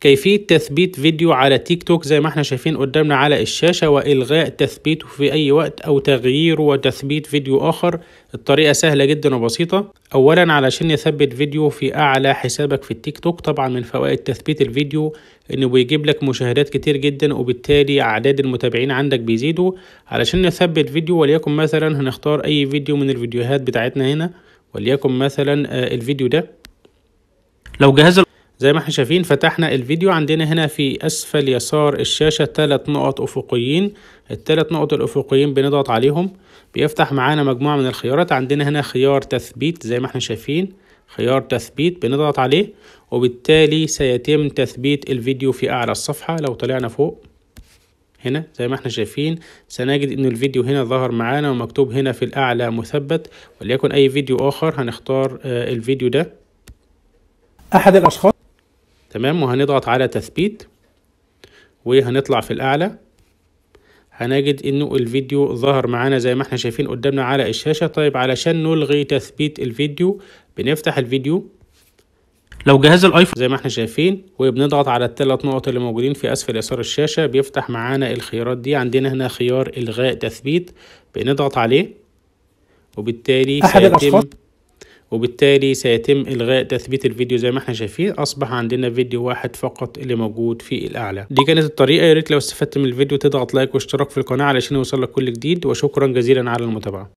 كيفية تثبيت فيديو على تيك توك زي ما احنا شايفين قدامنا على الشاشة وإلغاء تثبيته في أي وقت أو تغييره وتثبيت فيديو آخر الطريقة سهلة جدا وبسيطة أولا علشان نثبت فيديو في أعلى حسابك في التيك توك طبعا من فوائد تثبيت الفيديو إنه بيجيب لك مشاهدات كتير جدا وبالتالي أعداد المتابعين عندك بيزيدوا علشان نثبت فيديو وليكن مثلا هنختار أي فيديو من الفيديوهات بتاعتنا هنا وليكن مثلا آه، الفيديو ده لو جهاز زي ما احنا شايفين فتحنا الفيديو عندنا هنا في اسفل يسار الشاشة ثلاث نقط افقيين الثلاث نقط الافقيين بنضغط عليهم بيفتح معانا مجموعة من الخيارات عندنا هنا خيار تثبيت زي ما احنا شايفين خيار تثبيت بنضغط عليه وبالتالي سيتم تثبيت الفيديو في اعلى الصفحة لو طلعنا فوق هنا زي ما احنا شايفين سنجد ان الفيديو هنا ظهر معانا ومكتوب هنا في الاعلى مثبت وليكن اي فيديو اخر هنختار آه، الفيديو ده احد الاشخاص تمام وهنضغط على تثبيت وهنطلع في الأعلى هنجد انه الفيديو ظهر معانا زي ما احنا شايفين قدامنا على الشاشة طيب علشان نلغي تثبيت الفيديو بنفتح الفيديو لو جهاز الايفون زي ما احنا شايفين وبنضغط على الثلاث نقط اللي موجودين في اسفل يسار الشاشة بيفتح معانا الخيارات دي عندنا هنا خيار الغاء تثبيت بنضغط عليه وبالتالي أحد الأشخاص وبالتالي سيتم إلغاء تثبيت الفيديو زي ما احنا شايفين أصبح عندنا فيديو واحد فقط اللي موجود في الأعلى دي كانت الطريقة ياريت لو استفدت من الفيديو تضغط لايك واشتراك في القناة علشان يوصلك كل جديد وشكرا جزيلا على المتابعة